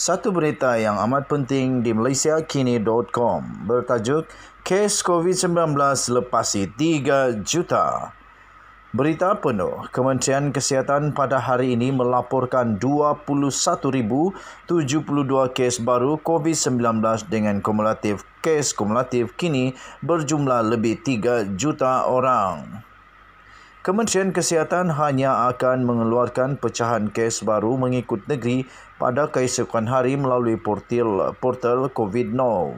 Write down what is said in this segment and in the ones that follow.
satu berita yang amat penting di MalaysiaKini.com bertajuk Kes COVID-19 lepasi 3 juta. Berita penuh, Kementerian Kesihatan pada hari ini melaporkan 21,072 kes baru COVID-19 dengan kumulatif kes kumulatif kini berjumlah lebih 3 juta orang. Kementerian Kesihatan hanya akan mengeluarkan pecahan kes baru mengikut negeri pada keesokan hari melalui portal portal COVID Now.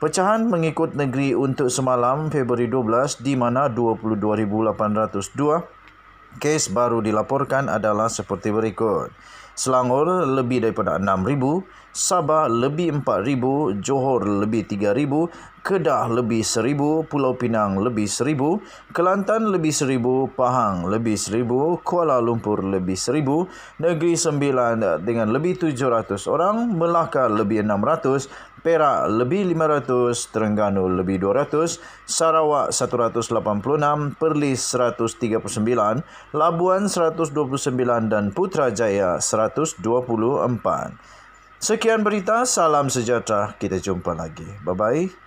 Pecahan mengikut negeri untuk semalam Februari 12 di mana 22802 kes baru dilaporkan adalah seperti berikut. Selangor lebih daripada 6,000, Sabah lebih 4,000, Johor lebih 3,000, Kedah lebih 1,000, Pulau Pinang lebih 1,000, Kelantan lebih 1,000, Pahang lebih 1,000, Kuala Lumpur lebih 1,000, Negeri Sembilan dengan lebih 700 orang, Melaka lebih 600, Perak lebih 500, Terengganu lebih 200, Sarawak 186, Perlis 139, Labuan 129 dan Putrajaya 124. Sekian berita, salam sejahtera. Kita jumpa lagi. Bye-bye.